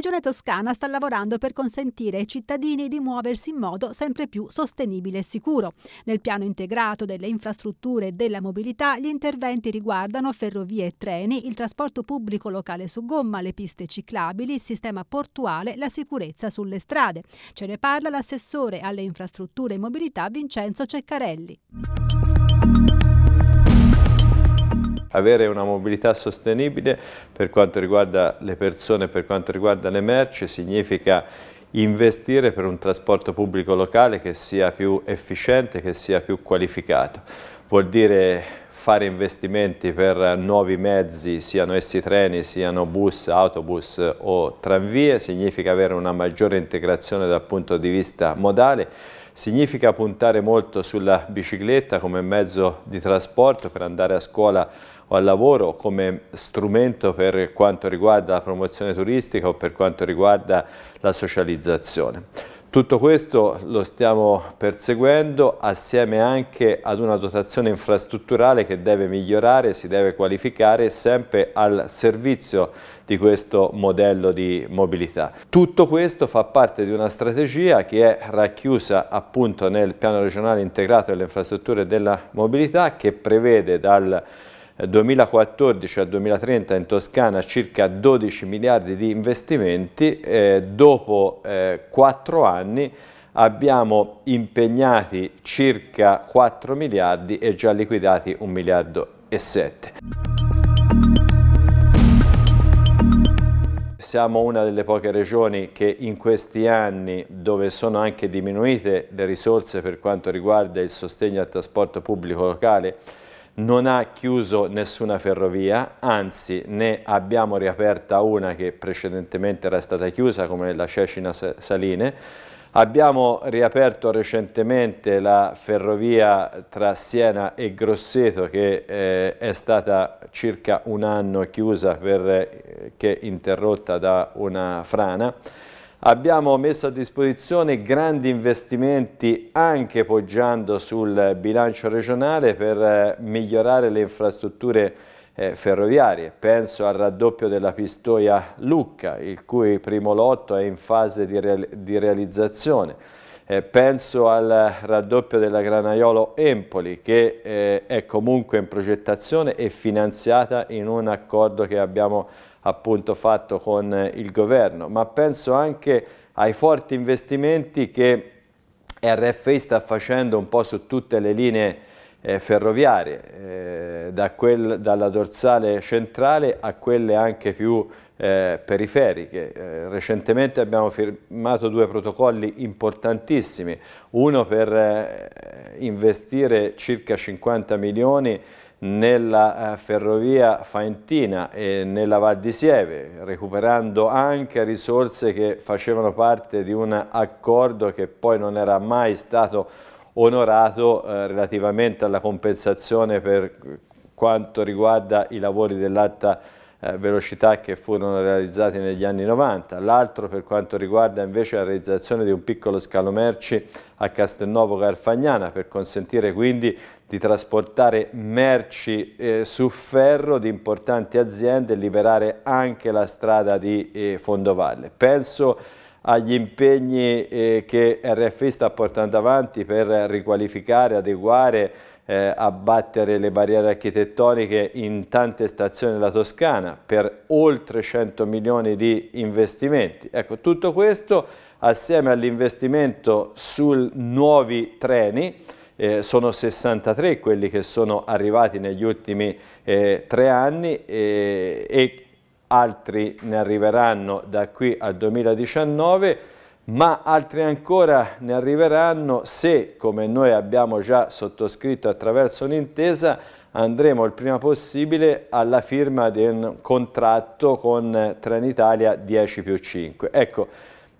Regione Toscana sta lavorando per consentire ai cittadini di muoversi in modo sempre più sostenibile e sicuro. Nel piano integrato delle infrastrutture e della mobilità gli interventi riguardano ferrovie e treni, il trasporto pubblico locale su gomma, le piste ciclabili, il sistema portuale, la sicurezza sulle strade. Ce ne parla l'assessore alle infrastrutture e mobilità Vincenzo Ceccarelli avere una mobilità sostenibile per quanto riguarda le persone, per quanto riguarda le merci, significa investire per un trasporto pubblico locale che sia più efficiente, che sia più qualificato. Vuol dire fare investimenti per nuovi mezzi, siano essi treni, siano bus, autobus o tranvie, significa avere una maggiore integrazione dal punto di vista modale, Significa puntare molto sulla bicicletta come mezzo di trasporto per andare a scuola o al lavoro, come strumento per quanto riguarda la promozione turistica o per quanto riguarda la socializzazione. Tutto questo lo stiamo perseguendo assieme anche ad una dotazione infrastrutturale che deve migliorare, si deve qualificare sempre al servizio di questo modello di mobilità. Tutto questo fa parte di una strategia che è racchiusa appunto nel piano regionale integrato delle infrastrutture della mobilità che prevede dal 2014 al 2030 in Toscana circa 12 miliardi di investimenti, eh, dopo eh, anni abbiamo impegnati circa 4 miliardi e già liquidati 1 miliardo e 7. siamo una delle poche regioni che in questi anni, dove sono anche diminuite le risorse per quanto riguarda il sostegno al trasporto pubblico locale, non ha chiuso nessuna ferrovia, anzi ne abbiamo riaperta una che precedentemente era stata chiusa come la Cecina Saline, abbiamo riaperto recentemente la ferrovia tra Siena e Grosseto che eh, è stata circa un anno chiusa perché eh, interrotta da una frana, Abbiamo messo a disposizione grandi investimenti anche poggiando sul bilancio regionale per eh, migliorare le infrastrutture eh, ferroviarie. Penso al raddoppio della Pistoia Lucca, il cui primo lotto è in fase di, realizzazione eh, penso al raddoppio della Granaiolo Empoli che eh, è comunque in progettazione e finanziata in un accordo che abbiamo appunto fatto con eh, il governo, ma penso anche ai forti investimenti che RFI sta facendo un po' su tutte le linee eh, ferroviarie, eh, da quel, dalla dorsale centrale a quelle anche più eh, periferiche. Eh, recentemente abbiamo firmato due protocolli importantissimi, uno per eh, investire circa 50 milioni nella eh, ferrovia faentina e nella Val di Sieve, recuperando anche risorse che facevano parte di un accordo che poi non era mai stato onorato eh, relativamente alla compensazione per quanto riguarda i lavori dell'alta eh, velocità che furono realizzati negli anni 90, l'altro per quanto riguarda invece la realizzazione di un piccolo scalo merci a Castelnuovo Garfagnana per consentire quindi di trasportare merci eh, su ferro di importanti aziende e liberare anche la strada di eh, Fondovalle. Penso agli impegni eh, che RFI sta portando avanti per riqualificare, adeguare, eh, abbattere le barriere architettoniche in tante stazioni della Toscana per oltre 100 milioni di investimenti. Ecco, tutto questo assieme all'investimento sui nuovi treni, eh, sono 63 quelli che sono arrivati negli ultimi eh, tre anni eh, e altri ne arriveranno da qui al 2019, ma altri ancora ne arriveranno se, come noi abbiamo già sottoscritto attraverso un'intesa, andremo il prima possibile alla firma di un contratto con Trenitalia 10 più 5. Ecco,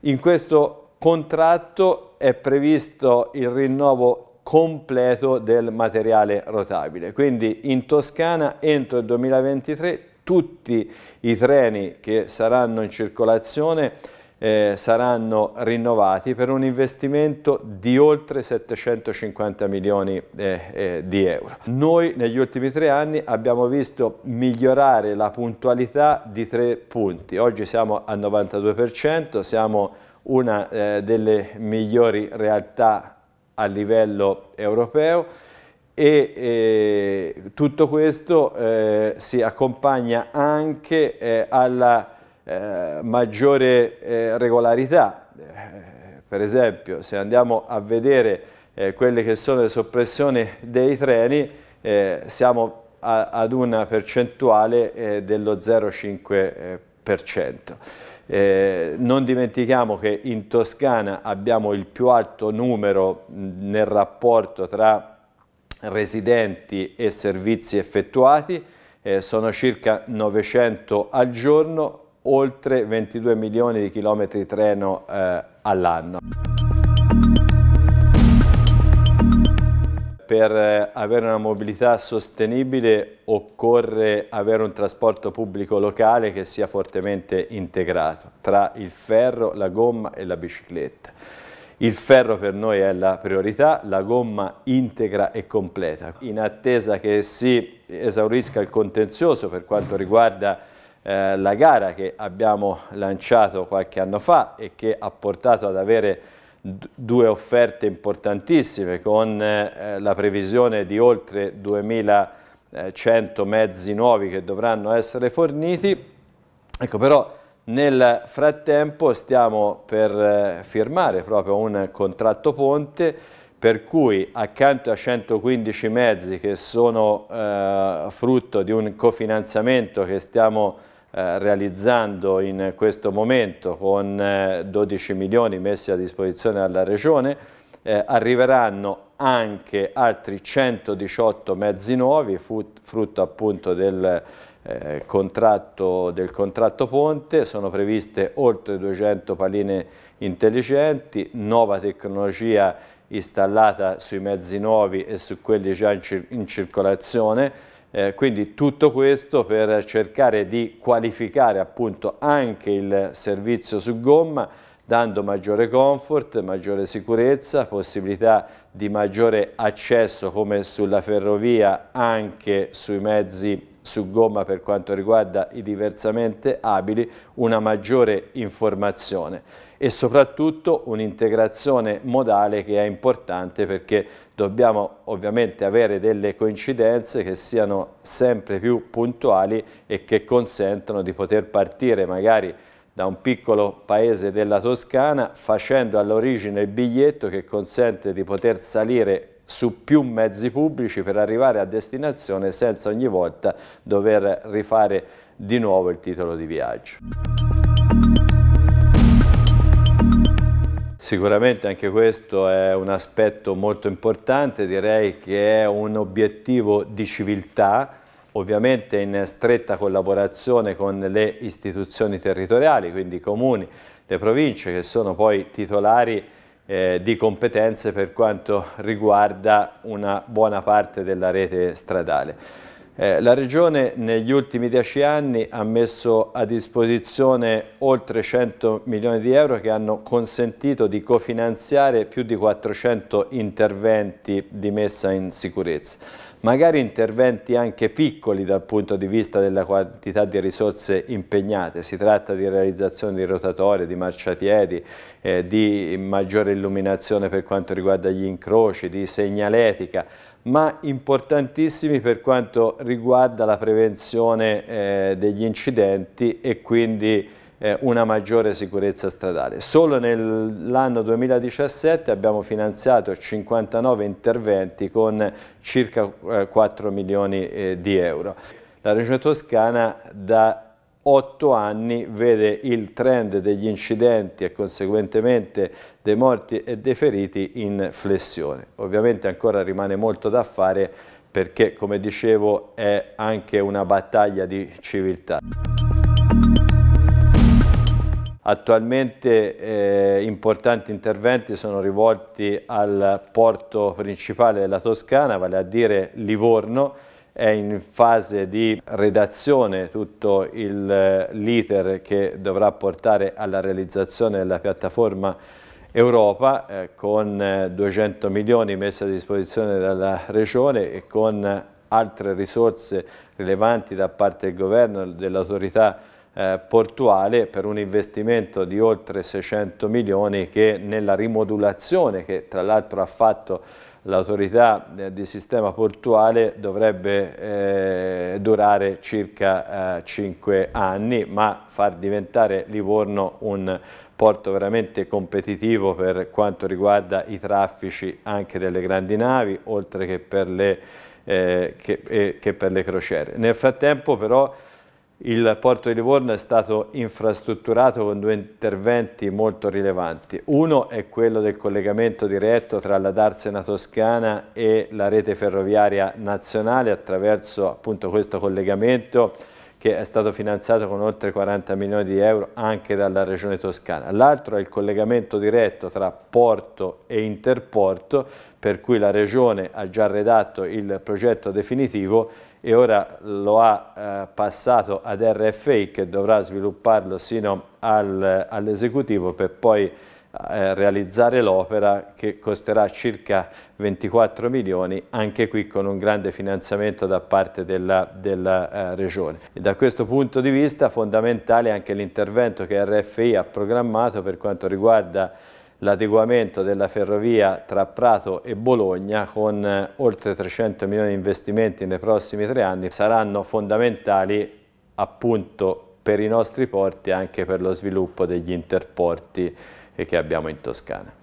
in questo contratto è previsto il rinnovo completo del materiale rotabile, quindi in Toscana entro il 2023 tutti i treni che saranno in circolazione eh, saranno rinnovati per un investimento di oltre 750 milioni eh, eh, di euro. Noi negli ultimi tre anni abbiamo visto migliorare la puntualità di tre punti, oggi siamo al 92%, siamo una eh, delle migliori realtà a livello europeo, e eh, tutto questo eh, si accompagna anche eh, alla eh, maggiore eh, regolarità. Eh, per esempio, se andiamo a vedere quelle che sono le soppressioni dei treni, siamo a, ad una percentuale dello 0,5%. non dimentichiamo che in Toscana abbiamo il più alto numero mh, nel rapporto tra residenti e servizi effettuati, eh, sono circa 900 al giorno, oltre 22 milioni di chilometri treno eh, all'anno. Per eh, avere una mobilità sostenibile occorre avere un trasporto pubblico locale che sia fortemente integrato tra il ferro, la gomma e la bicicletta. Il ferro per noi è la priorità, la gomma integra e completa. In attesa che si esaurisca il contenzioso per quanto riguarda eh, la gara che abbiamo lanciato qualche anno fa e che ha portato ad avere due offerte importantissime con eh, la previsione di oltre 2100 eh, mezzi nuovi che dovranno essere forniti. Ecco però nel frattempo stiamo per eh, firmare proprio un contratto ponte per cui accanto a 115 mezzi che sono eh, frutto di un cofinanziamento che stiamo eh, realizzando in questo momento con eh, 12 milioni messi a disposizione dalla Regione, eh, arriveranno anche altri 118 mezzi nuovi, frutto appunto del eh, contratto, del contratto ponte, sono previste oltre 200 paline intelligenti, nuova tecnologia installata sui mezzi nuovi e su quelli già in, cir in circolazione, eh, quindi tutto questo per cercare di qualificare appunto anche il servizio su gomma, dando maggiore comfort, maggiore sicurezza, possibilità di maggiore accesso come sulla ferrovia anche sui mezzi su gomma per quanto riguarda i diversamente abili una maggiore informazione e soprattutto un'integrazione modale che è importante perché dobbiamo ovviamente avere delle coincidenze che siano sempre più puntuali e che consentano di poter partire magari da un piccolo paese della Toscana facendo all'origine il biglietto che consente di poter salire su più mezzi pubblici per arrivare a destinazione senza ogni volta dover rifare di nuovo il titolo di viaggio. Sicuramente anche questo è un aspetto molto importante, direi che è un obiettivo di civiltà, ovviamente in stretta collaborazione con le istituzioni territoriali, quindi i comuni, le province che sono poi titolari eh, di competenze per quanto riguarda una buona parte della rete stradale. Eh, la Regione negli ultimi dieci anni ha messo a disposizione oltre 100 milioni di euro che hanno consentito di cofinanziare più di 400 interventi di messa in sicurezza magari interventi anche piccoli dal punto di vista della quantità di risorse impegnate, si tratta di realizzazione di rotatorie, di marciapiedi, eh, di maggiore illuminazione per quanto riguarda gli incroci, di segnaletica, ma importantissimi per quanto riguarda la prevenzione eh, degli incidenti e quindi eh, una maggiore sicurezza stradale. Solo nell'anno 2017 abbiamo finanziato 59 interventi con circa 4 eh, milioni eh, di euro. La Regione Toscana da 8 anni vede il trend degli incidenti e conseguentemente dei morti e dei feriti in flessione. Ovviamente ancora rimane molto da fare perché come dicevo è anche una battaglia di civiltà. Attualmente eh, importanti interventi sono rivolti al porto principale della Toscana, vale a dire Livorno, è in fase di redazione tutto eh, l'iter che dovrà portare alla realizzazione della piattaforma Europa eh, con 200 eh, milioni messi a disposizione dalla Regione e con altre risorse rilevanti da parte del Governo, e dell'autorità eh, portuale per un investimento di oltre 600 milioni che nella rimodulazione che tra l'altro ha fatto l'autorità eh, di sistema portuale dovrebbe eh, durare circa eh, 5 anni, ma far diventare Livorno un porto veramente competitivo per quanto riguarda i traffici anche delle grandi navi, oltre che per le, eh, che, eh, che per le crociere. Nel frattempo però il porto di Livorno è stato infrastrutturato con due interventi molto rilevanti. Uno è quello del collegamento diretto tra la Darsena Toscana e la rete ferroviaria nazionale attraverso appunto questo collegamento che è stato finanziato con oltre 40 milioni di euro anche dalla Regione Toscana. L'altro è il collegamento diretto tra porto e interporto per cui la Regione ha già redatto il progetto definitivo e ora lo ha eh, passato ad RFI che dovrà svilupparlo sino al, all'esecutivo per poi eh, realizzare l'opera che costerà circa 24 milioni, anche qui con un grande finanziamento da parte della, della eh, Regione. E da questo punto di vista fondamentale anche l'intervento che RFI ha programmato per quanto riguarda l'adeguamento della ferrovia tra Prato e Bologna con eh, oltre 300 milioni di investimenti nei prossimi tre anni saranno fondamentali appunto per i nostri porti e anche per lo sviluppo degli interporti che abbiamo in Toscana.